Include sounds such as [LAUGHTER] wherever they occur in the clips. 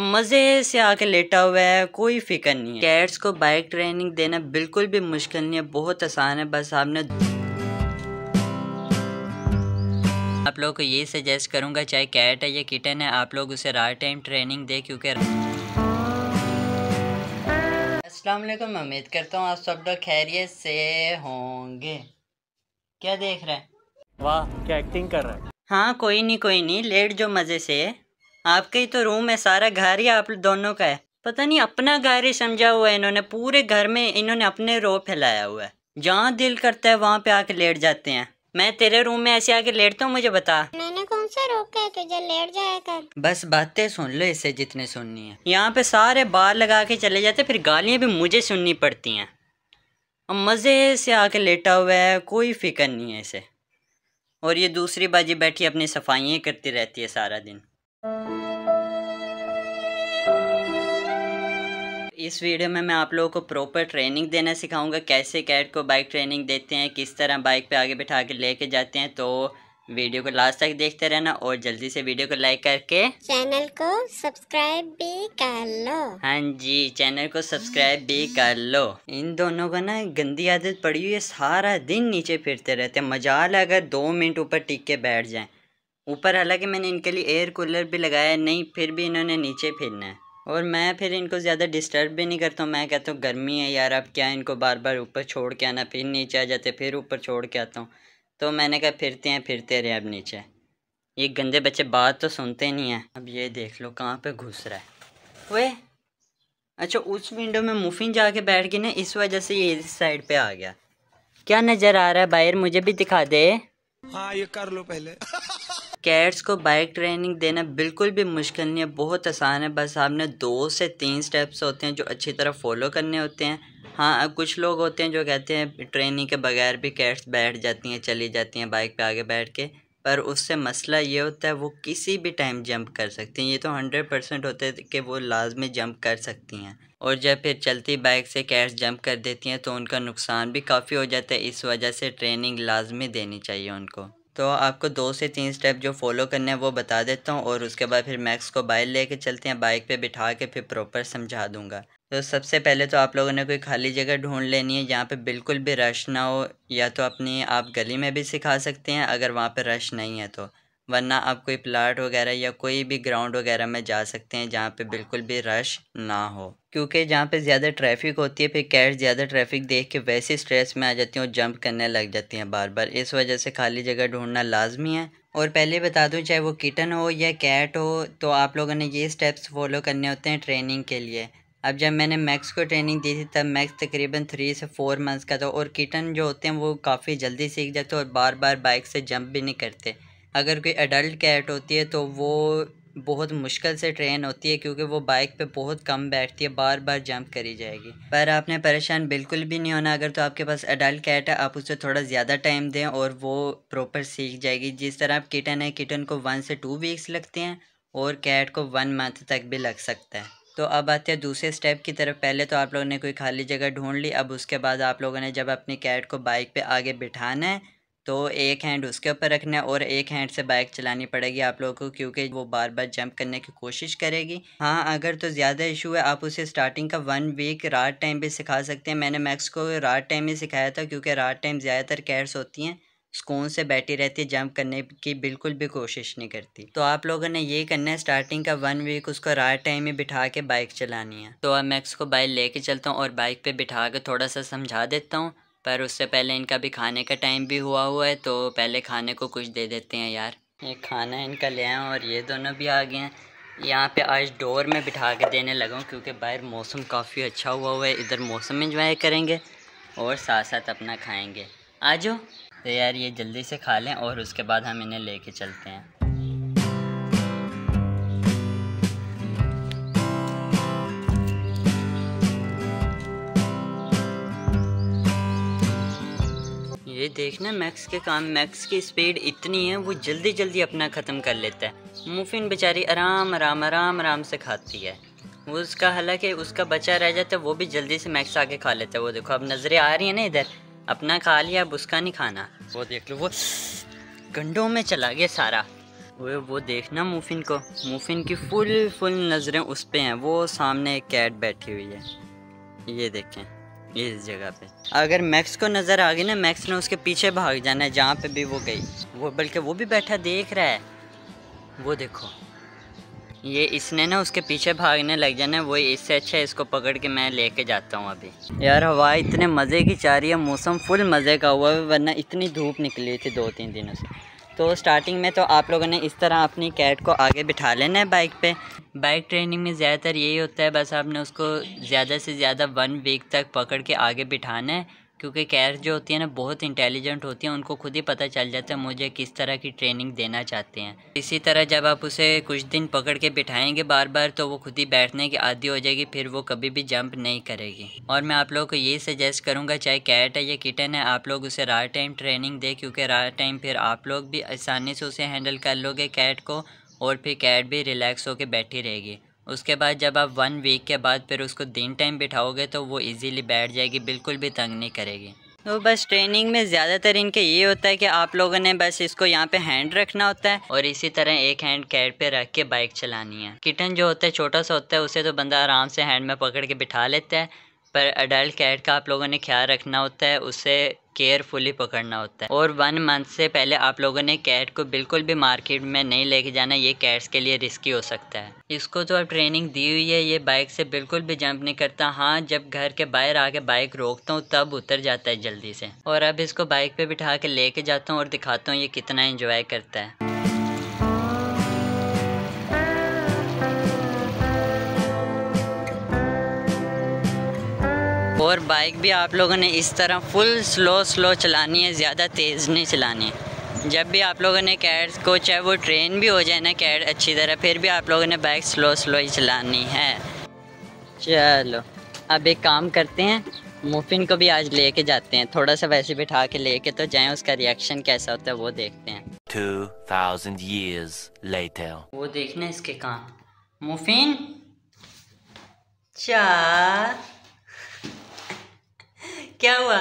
मज़े से आके लेटा हुआ है कोई फिक्र नहीं है कैट्स को बाइक ट्रेनिंग देना बिल्कुल भी मुश्किल नहीं है बहुत आसान है बस आपने आप लोगों को ये सजेस्ट करूंगा चाहे कैट है या किटन है आप लोग उसे रात टाइम ट्रेनिंग दे क्योंकि अस्सलाम असलम उम्मीद करता हूँ आप सब लोग खैरियत से होंगे क्या देख रहे हैं वाह क्या एक्टिंग कर रहा है हाँ कोई नहीं कोई नहीं लेट जो मज़े से आपका ही तो रूम है सारा घर ही आप दोनों का है पता नहीं अपना घर ही समझा हुआ है इन्होंने पूरे घर में इन्होंने अपने रो फैलाया हुआ है जहाँ दिल करता है वहाँ पे आके लेट जाते हैं मैं तेरे रूम में ऐसे आके लेटता हूँ मुझे बता मैंने कौन सा रोक है तुझे लेट जाया कर बस बातें सुन लो इसे जितने सुननी है यहाँ पे सारे बाल लगा के चले जाते फिर गालियाँ भी मुझे सुननी पड़ती हैं और मज़े से आके लेटा हुआ है कोई फिक्र नहीं है इसे और ये दूसरी बाजी बैठी अपनी सफाइयाँ करती रहती है सारा दिन इस वीडियो में मैं आप लोगों को प्रॉपर ट्रेनिंग देना सिखाऊंगा कैसे कैट को बाइक ट्रेनिंग देते हैं किस तरह बाइक पे आगे बैठा के लेके जाते हैं तो वीडियो को लास्ट तक देखते रहना और जल्दी से वीडियो को लाइक करके चैनल को सब्सक्राइब भी कर लो हाँ जी चैनल को सब्सक्राइब भी कर लो इन दोनों को ना गंदी आदत पड़ी हुई है सारा दिन नीचे फिरते रहते हैं मजाल अगर दो मिनट ऊपर टिक के बैठ जाए ऊपर हालांकि मैंने इनके लिए एयर कूलर भी लगाया नहीं फिर भी इन्होंने नीचे फिरना है और मैं फिर इनको ज़्यादा डिस्टर्ब भी नहीं करता मैं कहता हूँ गर्मी है यार अब क्या इनको बार बार ऊपर छोड़ के आना फिर नीचे आ जाते फिर ऊपर छोड़ के आता हूँ तो मैंने कहा फिरते हैं फिरते रहे अब नीचे ये गंदे बच्चे बात तो सुनते नहीं हैं अब ये देख लो कहाँ पर घुस रहा है वे अच्छा उस विंडो में मुफिन जाके बैठ गई ना इस वजह से ये इस साइड पर आ गया क्या नज़र आ रहा है बाहर मुझे भी दिखा दे हाँ ये कर लो पहले [LAUGHS] कैट्स को बाइक ट्रेनिंग देना बिल्कुल भी मुश्किल नहीं है बहुत आसान है बस आपने दो से तीन स्टेप्स होते हैं जो अच्छी तरह फॉलो करने होते हैं हाँ कुछ लोग होते हैं जो कहते हैं ट्रेनिंग के बगैर भी कैट्स बैठ जाती हैं चली जाती हैं बाइक पे आगे बैठ के पर उससे मसला ये होता है वो किसी भी टाइम जंप कर सकती हैं ये तो हंड्रेड परसेंट होते हैं कि वो लाजमी जंप कर सकती हैं और जब फिर चलती बाइक से कैट्स जंप कर देती हैं तो उनका नुकसान भी काफ़ी हो जाता है इस वजह से ट्रेनिंग लाजमी देनी चाहिए उनको तो आपको दो से तीन स्टेप जो फॉलो करने हैं वो बता देता हूँ और उसके बाद फिर मैक्स को बाइक लेके चलते हैं बाइक पे बिठा के फिर प्रॉपर समझा दूंगा तो सबसे पहले तो आप लोगों ने कोई खाली जगह ढूंढ लेनी है जहाँ पे बिल्कुल भी रश ना हो या तो अपनी आप गली में भी सिखा सकते हैं अगर वहाँ पर रश नहीं है तो वरना आप कोई प्लाट वगैरह या कोई भी ग्राउंड वगैरह में जा सकते हैं जहाँ पे बिल्कुल भी रश ना हो क्योंकि जहाँ पे ज़्यादा ट्रैफिक होती है फिर कैट ज़्यादा ट्रैफिक देख के वैसे स्ट्रेस में आ जाती हैं और जंप करने लग जाती हैं बार बार इस वजह से खाली जगह ढूंढना लाजमी है और पहले बता दूँ चाहे वो किटन हो या कैट हो तो आप लोगों ने ये स्टेप्स फॉलो करने होते हैं ट्रेनिंग के लिए अब जब मैंने मैक्स को ट्रेनिंग दी थी तब मैक्स तकरीबन थ्री से फोर मंथ्स का था और किटन जो होते हैं वो काफ़ी जल्दी सीख जाते और बार बार बाइक से जंप भी नहीं करते अगर कोई अडल्ट कैट होती है तो वो बहुत मुश्किल से ट्रेन होती है क्योंकि वो बाइक पे बहुत कम बैठती है बार बार जंप करी जाएगी पर आपने परेशान बिल्कुल भी नहीं होना अगर तो आपके पास अडल्ट कैट है आप उसे थोड़ा ज़्यादा टाइम दें और वो प्रॉपर सीख जाएगी जिस तरह आप किटन है किटन को वन से टू वीक्स लगते हैं और कैट को वन मंथ तक भी लग सकता है तो अब आते हैं दूसरे स्टेप की तरफ पहले तो आप लोगों ने कोई खाली जगह ढूंढ ली अब उसके बाद आप लोगों ने जब अपनी कैट को बाइक पे आगे बिठाना है तो एक हैंड उसके ऊपर रखना है और एक हैंड से बाइक चलानी पड़ेगी आप लोगों को क्योंकि वो बार बार जंप करने की कोशिश करेगी हाँ अगर तो ज़्यादा इशू है आप उसे स्टार्टिंग का वन वीक रात टाइम भी सिखा सकते हैं मैंने मैक्स को रात टाइम ही सिखाया था क्योंकि रात टाइम ज़्यादातर कैट्स होती हैं सुकून से बैठी रहती है जंप करने की बिल्कुल भी कोशिश नहीं करती तो आप लोगों ने ये करना है स्टार्टिंग का वन वीक उसको रात टाइम में बिठा के बाइक चलानी है तो अब मैक्स को बाइक लेके चलता हूँ और बाइक पे बिठा के थोड़ा सा समझा देता हूँ पर उससे पहले इनका भी खाने का टाइम भी हुआ हुआ है तो पहले खाने को कुछ दे देते हैं यार ये खाना इनका ले आए और ये दोनों भी आ गए हैं यहाँ पे आज डोर में बिठा के देने लगा हूँ क्योंकि बाहर मौसम काफ़ी अच्छा हुआ हुआ है इधर मौसम इंजॉय करेंगे और साथ साथ अपना खाएँगे आ जाओ तो यार ये जल्दी से खा लें और उसके बाद हम इन्हें ले चलते हैं देखना मैक्स के काम मैक्स की स्पीड इतनी है वो जल्दी जल्दी अपना ख़त्म कर लेता है मुफिन बेचारी आराम आराम आराम आराम से खाती है वो उसका हालांकि उसका बच्चा रह जाता है वो भी जल्दी से मैक्स आके खा लेता है वो देखो अब नज़रें आ रही हैं ना इधर अपना खा लिया अब उसका नहीं खाना वो देख लो वो गंडों में चला गया सारा वो वो देखना मुफिन को मुफिन की फुल फुल नज़रें उस पर हैं वो सामने एक कैट बैठी हुई है ये देखें ये इस जगह पे अगर मैक्स को नज़र आ गई ना मैक्स ने उसके पीछे भाग जाना है जहाँ पे भी वो गई वो बल्कि वो भी बैठा देख रहा है वो देखो ये इसने ना उसके पीछे भागने लग जाना है वही इससे अच्छा इसको पकड़ के मैं लेके जाता हूँ अभी यार हवा इतने मज़े की चाह रही है मौसम फुल मज़े का हुआ है वरना इतनी धूप निकली थी दो तीन दिनों से तो स्टार्टिंग में तो आप लोगों ने इस तरह अपनी कैट को आगे बिठा लेना है बाइक पे बाइक ट्रेनिंग में ज़्यादातर यही होता है बस आपने उसको ज़्यादा से ज़्यादा वन वीक तक पकड़ के आगे बिठाना है क्योंकि कैर जो होती है ना बहुत इंटेलिजेंट होती है उनको खुद ही पता चल जाता है मुझे किस तरह की ट्रेनिंग देना चाहते हैं इसी तरह जब आप उसे कुछ दिन पकड़ के बिठाएंगे बार बार तो वो खुद ही बैठने की आदि हो जाएगी फिर वो कभी भी जंप नहीं करेगी और मैं आप लोगों को यही सजेस्ट करूँगा चाहे कैट है या किटन है आप लोग उसे रात टाइम ट्रेनिंग दें क्योंकि रात टाइम फिर आप लोग भी आसानी से उसे हैंडल कर लोगे कैट को और फिर कैट भी रिलैक्स होकर बैठी रहेगी उसके बाद जब आप वन वीक के बाद फिर उसको दिन टाइम बिठाओगे तो वो इजीली बैठ जाएगी बिल्कुल भी तंग नहीं करेगी तो बस ट्रेनिंग में ज़्यादातर इनके ये होता है कि आप लोगों ने बस इसको यहाँ पे हैंड रखना होता है और इसी तरह एक हैंड कैट पे रख के बाइक चलानी है किटन जो होता है छोटा सा होता है उसे तो बंदा आराम से हैंड में पकड़ के बिठा लेता है पर अडल्ट कैट का आप लोगों ने ख्याल रखना होता है उसे केयरफुली पकड़ना होता है और वन मंथ से पहले आप लोगों ने कैट को बिल्कुल भी मार्केट में नहीं लेके जाना ये कैट्स के लिए रिस्की हो सकता है इसको तो अब ट्रेनिंग दी हुई है ये बाइक से बिल्कुल भी जंप नहीं करता हाँ जब घर के बाहर आके बाइक रोकता हूँ तब उतर जाता है जल्दी से और अब इसको बाइक पे बिठा के लेके जाता हूँ और दिखाता हूँ ये कितना इंजॉय करता है और बाइक भी आप लोगों ने इस तरह फुल स्लो स्लो चलानी है ज़्यादा तेज़ नहीं चलानी है जब भी आप लोगों ने कैड को चाहे वो ट्रेन भी हो जाए ना कैड अच्छी तरह फिर भी आप लोगों ने बाइक स्लो स्लो ही चलानी है चलो अब एक काम करते हैं मुफिन को भी आज लेके जाते हैं थोड़ा सा वैसे बिठा के लेके तो जाएं उसका रिएक्शन कैसा होता है वो देखते हैं years later वो देखना इसके काम मुफिन चार क्या हुआ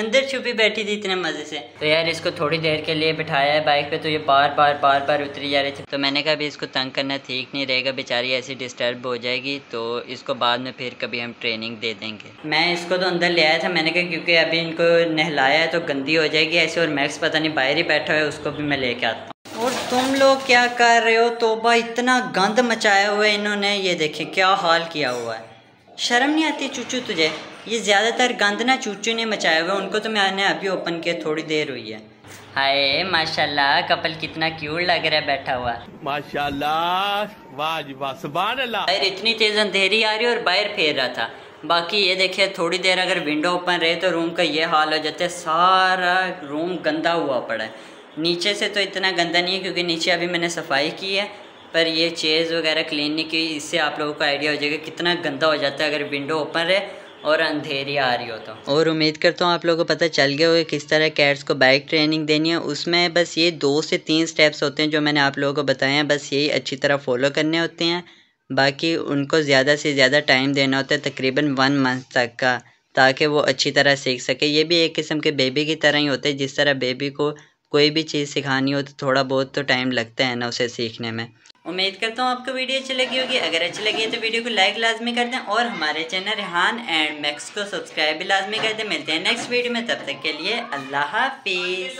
अंदर छुपी बैठी थी इतने मज़े से तो यार इसको थोड़ी देर के लिए बिठाया है बाइक पे तो ये बार बार बार बार उतरी जा रही थी तो मैंने कहा भी इसको तंग करना ठीक नहीं रहेगा बेचारी ऐसी डिस्टर्ब हो जाएगी तो इसको बाद में फिर कभी हम ट्रेनिंग दे देंगे मैं इसको तो अंदर ले आया था मैंने कहा क्योंकि अभी इनको नहलाया है तो गंदी हो जाएगी ऐसे और मैक्स पता नहीं बाहर ही बैठा हुआ है उसको भी मैं लेके आता हूँ और तुम लोग क्या कर रहे हो तोबा इतना गंद मचाया हुआ है इन्होंने ये देखे क्या हाल किया हुआ है शर्म नहीं आती चूचू तुझे ये ज़्यादातर गंद ना चूचू ने मचाया हुआ उनको तो मैंने अभी ओपन किया थोड़ी देर हुई है हाय माशाल्लाह कपल कितना क्यूट लग रहा है बैठा हुआ माशाल्लाह सुभान अल्लाह बाहर इतनी तेज़ अंधेरी आ रही और बाहर फेर रहा था बाकी ये देखिए थोड़ी देर अगर विंडो ओपन रहे तो रूम का ये हाल हो जाता है सारा रूम गंदा हुआ पड़ा है नीचे से तो इतना गंदा नहीं है क्योंकि नीचे अभी मैंने सफाई की है पर ये चेयर्स वगैरह क्लीन नहीं की इससे आप लोगों को आइडिया हो जाएगा कितना गंदा हो जाता है अगर विंडो ओपन रहे और अंधेरी आ रही हो तो और उम्मीद करता हूँ आप लोगों को पता चल गया होगा किस तरह कैट्स को बाइक ट्रेनिंग देनी है उसमें बस ये दो से तीन स्टेप्स होते हैं जो मैंने आप लोगों को बताए हैं बस यही अच्छी तरह फॉलो करने होते हैं बाकी उनको ज़्यादा से ज़्यादा टाइम देना होता है तकरीबन वन मंथ तक का ताकि वो अच्छी तरह सीख सके ये भी एक किस्म के बेबी की तरह ही होते हैं जिस तरह बेबी को कोई भी चीज़ सिखानी हो तो थोड़ा बहुत तो टाइम लगता है ना उसे सीखने में उम्मीद करता हूँ आपको वीडियो अच्छी लगी होगी अगर अच्छी लगी है तो वीडियो को लाइक लाजमी कर दें और हमारे चैनल रिहान एंड मैक्स को सब्सक्राइब भी लाजमी कर दें मिलते हैं नेक्स्ट वीडियो में तब तक के लिए अल्लाह हाफिज़